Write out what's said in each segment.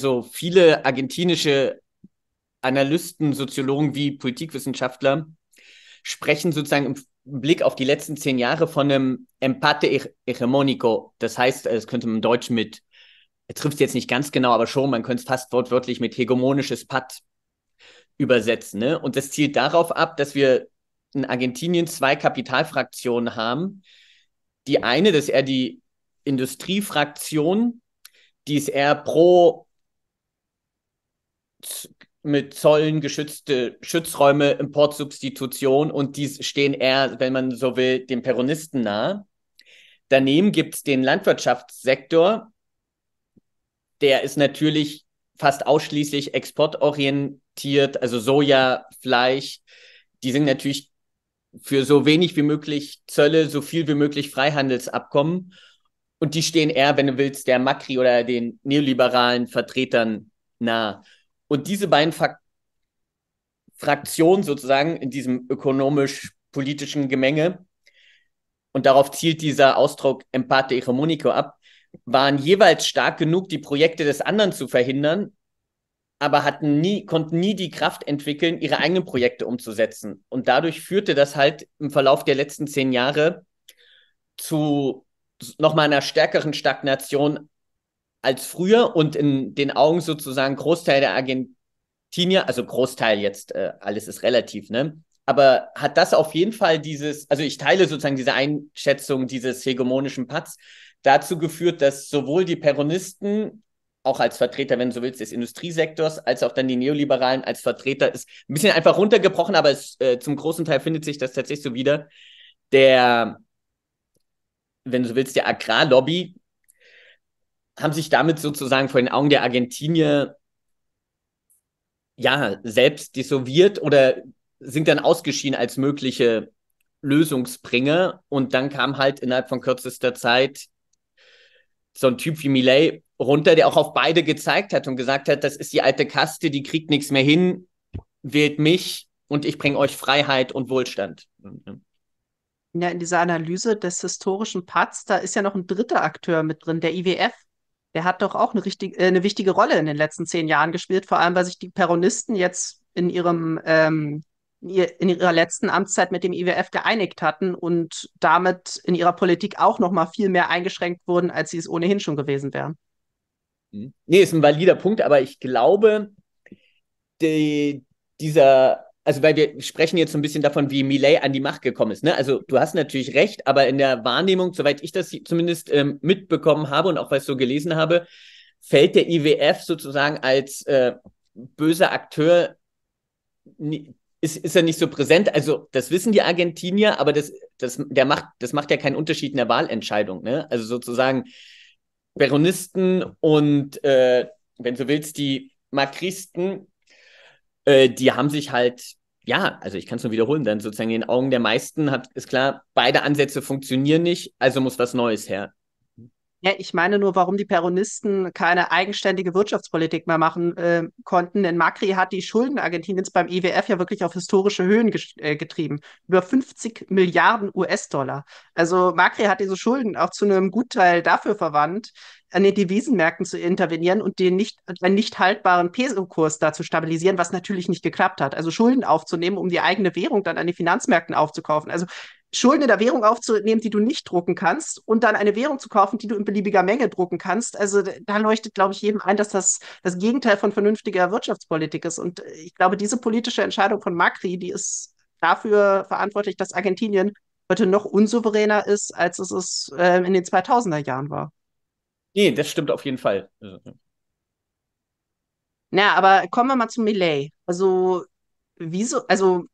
so viele argentinische Analysten, Soziologen wie Politikwissenschaftler sprechen sozusagen im Blick auf die letzten zehn Jahre von einem Empate hegemonico. Das heißt, es könnte man im Deutschen mit, trifft es jetzt nicht ganz genau, aber schon, man könnte es fast wortwörtlich mit hegemonisches Patt übersetzen. Ne? Und das zielt darauf ab, dass wir in Argentinien zwei Kapitalfraktionen haben. Die eine, das ist eher die Industriefraktion, die ist eher pro mit Zollen geschützte Schutzräume, Importsubstitution und die stehen eher, wenn man so will, den Peronisten nahe. Daneben gibt es den Landwirtschaftssektor, der ist natürlich fast ausschließlich exportorientiert, also Soja, Fleisch, die sind natürlich für so wenig wie möglich Zölle, so viel wie möglich Freihandelsabkommen. Und die stehen eher, wenn du willst, der Makri oder den neoliberalen Vertretern nahe. Und diese beiden Fak Fraktionen sozusagen in diesem ökonomisch-politischen Gemenge, und darauf zielt dieser Ausdruck Empate Hegemonico ab, waren jeweils stark genug, die Projekte des anderen zu verhindern, aber hatten nie, konnten nie die Kraft entwickeln, ihre eigenen Projekte umzusetzen. Und dadurch führte das halt im Verlauf der letzten zehn Jahre zu nochmal einer stärkeren Stagnation als früher und in den Augen sozusagen Großteil der Argentinier, also Großteil jetzt, äh, alles ist relativ, ne? Aber hat das auf jeden Fall dieses, also ich teile sozusagen diese Einschätzung dieses hegemonischen Patz dazu geführt, dass sowohl die Peronisten auch als Vertreter, wenn du so willst, des Industriesektors, als auch dann die Neoliberalen als Vertreter, ist ein bisschen einfach runtergebrochen, aber es, äh, zum großen Teil findet sich das tatsächlich so wieder. Der, wenn du so willst, der Agrarlobby haben sich damit sozusagen vor den Augen der Argentinier ja selbst dissolviert oder sind dann ausgeschieden als mögliche Lösungsbringer. Und dann kam halt innerhalb von kürzester Zeit so ein Typ wie Millet runter, der auch auf beide gezeigt hat und gesagt hat, das ist die alte Kaste, die kriegt nichts mehr hin, wählt mich und ich bringe euch Freiheit und Wohlstand. Ja, in dieser Analyse des historischen Pats, da ist ja noch ein dritter Akteur mit drin, der IWF der hat doch auch eine, richtig, äh, eine wichtige Rolle in den letzten zehn Jahren gespielt, vor allem weil sich die Peronisten jetzt in ihrem ähm, in ihrer letzten Amtszeit mit dem IWF geeinigt hatten und damit in ihrer Politik auch noch mal viel mehr eingeschränkt wurden, als sie es ohnehin schon gewesen wären. Hm. Nee, ist ein valider Punkt, aber ich glaube, die, dieser also weil wir sprechen jetzt so ein bisschen davon, wie Millet an die Macht gekommen ist. Ne? Also du hast natürlich recht, aber in der Wahrnehmung, soweit ich das zumindest ähm, mitbekommen habe und auch was so gelesen habe, fällt der IWF sozusagen als äh, böser Akteur, ist, ist er nicht so präsent. Also das wissen die Argentinier, aber das, das, der macht, das macht ja keinen Unterschied in der Wahlentscheidung. Ne? Also sozusagen Peronisten und, äh, wenn du willst, die Makristen äh, die haben sich halt, ja, also ich kann es nur wiederholen, dann sozusagen in den Augen der meisten hat, ist klar, beide Ansätze funktionieren nicht, also muss was Neues her. Ja, ich meine nur, warum die Peronisten keine eigenständige Wirtschaftspolitik mehr machen äh, konnten. Denn Macri hat die Schulden Argentiniens beim IWF ja wirklich auf historische Höhen äh, getrieben. Über 50 Milliarden US-Dollar. Also Macri hat diese Schulden auch zu einem Gutteil dafür verwandt, an den Devisenmärkten zu intervenieren und den nicht, einen nicht haltbaren Peso-Kurs da zu stabilisieren, was natürlich nicht geklappt hat. Also Schulden aufzunehmen, um die eigene Währung dann an den Finanzmärkten aufzukaufen. Also Schulden in der Währung aufzunehmen, die du nicht drucken kannst und dann eine Währung zu kaufen, die du in beliebiger Menge drucken kannst. Also da leuchtet, glaube ich, jedem ein, dass das das Gegenteil von vernünftiger Wirtschaftspolitik ist. Und äh, ich glaube, diese politische Entscheidung von Macri, die ist dafür verantwortlich, dass Argentinien heute noch unsouveräner ist, als es es äh, in den 2000er Jahren war. Nee, das stimmt auf jeden Fall. Also, Na, aber kommen wir mal zu Millet. Also, wieso, also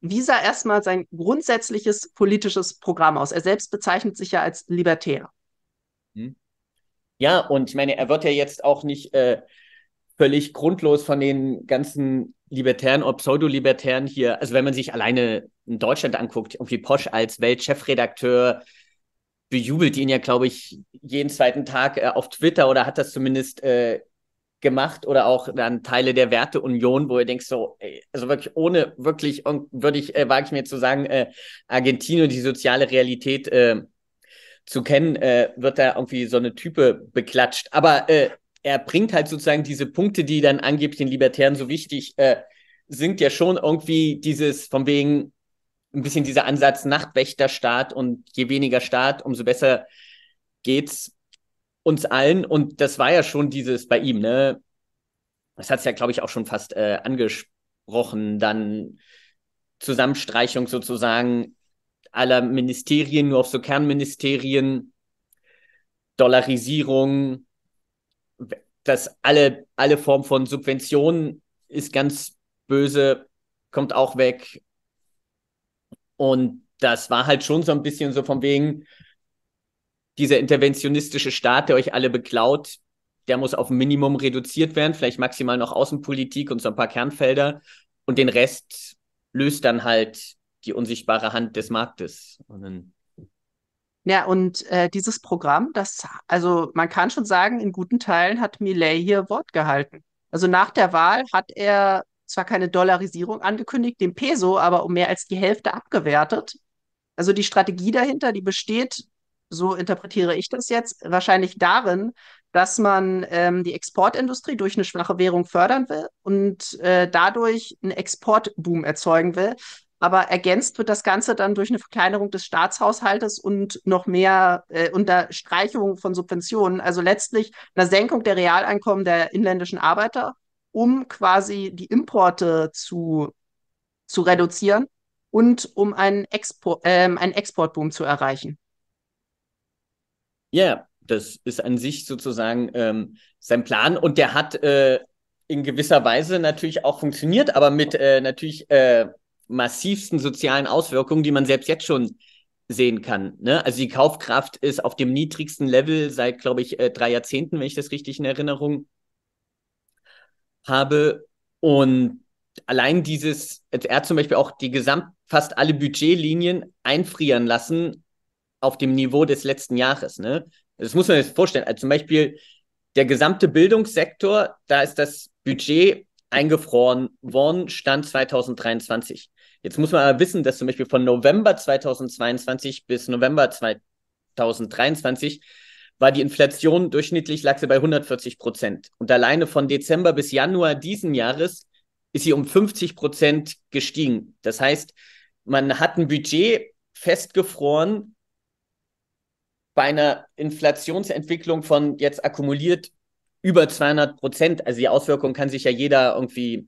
Visa erstmal sein grundsätzliches politisches Programm aus. Er selbst bezeichnet sich ja als Libertär. Hm. Ja, und ich meine, er wird ja jetzt auch nicht äh, völlig grundlos von den ganzen Libertären oder Pseudo-Libertären hier, also wenn man sich alleine in Deutschland anguckt, irgendwie Posch als Weltchefredakteur bejubelt ihn ja, glaube ich, jeden zweiten Tag äh, auf Twitter oder hat das zumindest äh, gemacht oder auch dann Teile der Werteunion, wo ihr denkt so, also wirklich ohne wirklich würde ich äh, wage ich mir zu sagen, äh, Argentinien die soziale Realität äh, zu kennen, äh, wird da irgendwie so eine Type beklatscht. Aber äh, er bringt halt sozusagen diese Punkte, die dann angeblich den Libertären so wichtig äh, sind, ja schon irgendwie dieses von wegen ein bisschen dieser Ansatz Nachtwächterstaat und je weniger Staat, umso besser geht's uns allen, und das war ja schon dieses bei ihm, ne? Das hat es ja, glaube ich, auch schon fast äh, angesprochen, dann Zusammenstreichung sozusagen aller Ministerien, nur auf so Kernministerien, Dollarisierung, dass alle, alle Form von Subventionen ist ganz böse, kommt auch weg. Und das war halt schon so ein bisschen so von wegen, dieser interventionistische Staat, der euch alle beklaut, der muss auf ein Minimum reduziert werden, vielleicht maximal noch Außenpolitik und so ein paar Kernfelder. Und den Rest löst dann halt die unsichtbare Hand des Marktes. Und ja, und äh, dieses Programm, das, also man kann schon sagen, in guten Teilen hat Millet hier Wort gehalten. Also nach der Wahl hat er zwar keine Dollarisierung angekündigt, den Peso aber um mehr als die Hälfte abgewertet. Also die Strategie dahinter, die besteht so interpretiere ich das jetzt, wahrscheinlich darin, dass man ähm, die Exportindustrie durch eine schwache Währung fördern will und äh, dadurch einen Exportboom erzeugen will. Aber ergänzt wird das Ganze dann durch eine Verkleinerung des Staatshaushaltes und noch mehr äh, Unterstreichung von Subventionen, also letztlich eine Senkung der Realeinkommen der inländischen Arbeiter, um quasi die Importe zu, zu reduzieren und um einen, Expor äh, einen Exportboom zu erreichen. Ja, das ist an sich sozusagen ähm, sein Plan und der hat äh, in gewisser Weise natürlich auch funktioniert, aber mit äh, natürlich äh, massivsten sozialen Auswirkungen, die man selbst jetzt schon sehen kann. Ne? Also die Kaufkraft ist auf dem niedrigsten Level seit, glaube ich, äh, drei Jahrzehnten, wenn ich das richtig in Erinnerung habe. Und allein dieses, er hat zum Beispiel auch die gesamt fast alle Budgetlinien einfrieren lassen, auf dem Niveau des letzten Jahres. Ne? Das muss man sich vorstellen. Also zum Beispiel der gesamte Bildungssektor, da ist das Budget eingefroren worden, Stand 2023. Jetzt muss man aber wissen, dass zum Beispiel von November 2022 bis November 2023 war die Inflation durchschnittlich lag sie bei 140 Prozent. Und alleine von Dezember bis Januar diesen Jahres ist sie um 50 Prozent gestiegen. Das heißt, man hat ein Budget festgefroren, bei einer Inflationsentwicklung von jetzt akkumuliert über 200 Prozent, also die Auswirkung kann sich ja jeder irgendwie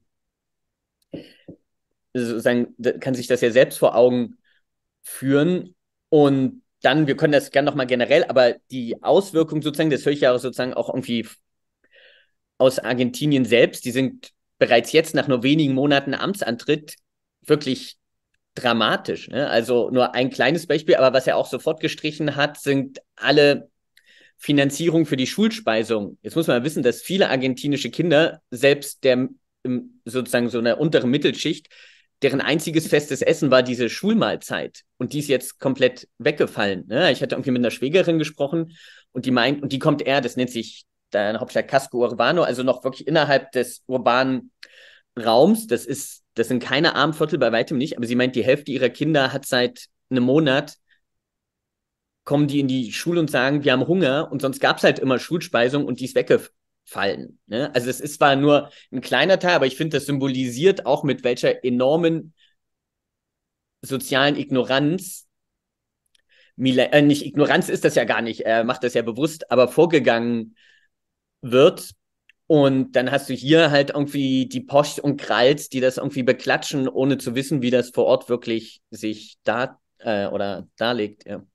sozusagen, kann sich das ja selbst vor Augen führen und dann, wir können das gerne nochmal generell, aber die Auswirkungen sozusagen, das höre ich ja sozusagen auch irgendwie aus Argentinien selbst, die sind bereits jetzt nach nur wenigen Monaten Amtsantritt wirklich dramatisch. Ne? Also nur ein kleines Beispiel, aber was er auch sofort gestrichen hat, sind alle Finanzierung für die Schulspeisung. Jetzt muss man wissen, dass viele argentinische Kinder, selbst der sozusagen so einer unteren Mittelschicht, deren einziges festes Essen war diese Schulmahlzeit. Und die ist jetzt komplett weggefallen. Ne? Ich hatte irgendwie mit einer Schwägerin gesprochen und die meint, und die kommt eher, das nennt sich dann Hauptstadt Casco Urbano, also noch wirklich innerhalb des urbanen Raums. Das ist das sind keine armen Viertel, bei weitem nicht, aber sie meint, die Hälfte ihrer Kinder hat seit einem Monat kommen die in die Schule und sagen, wir haben Hunger und sonst gab es halt immer Schulspeisung und die ist weggefallen. Ne? Also es ist zwar nur ein kleiner Teil, aber ich finde, das symbolisiert auch mit welcher enormen sozialen Ignoranz, Mila äh, nicht Ignoranz ist das ja gar nicht, er äh, macht das ja bewusst, aber vorgegangen wird und dann hast du hier halt irgendwie die Post und Kralz, die das irgendwie beklatschen, ohne zu wissen, wie das vor Ort wirklich sich da äh, oder darlegt. Ja.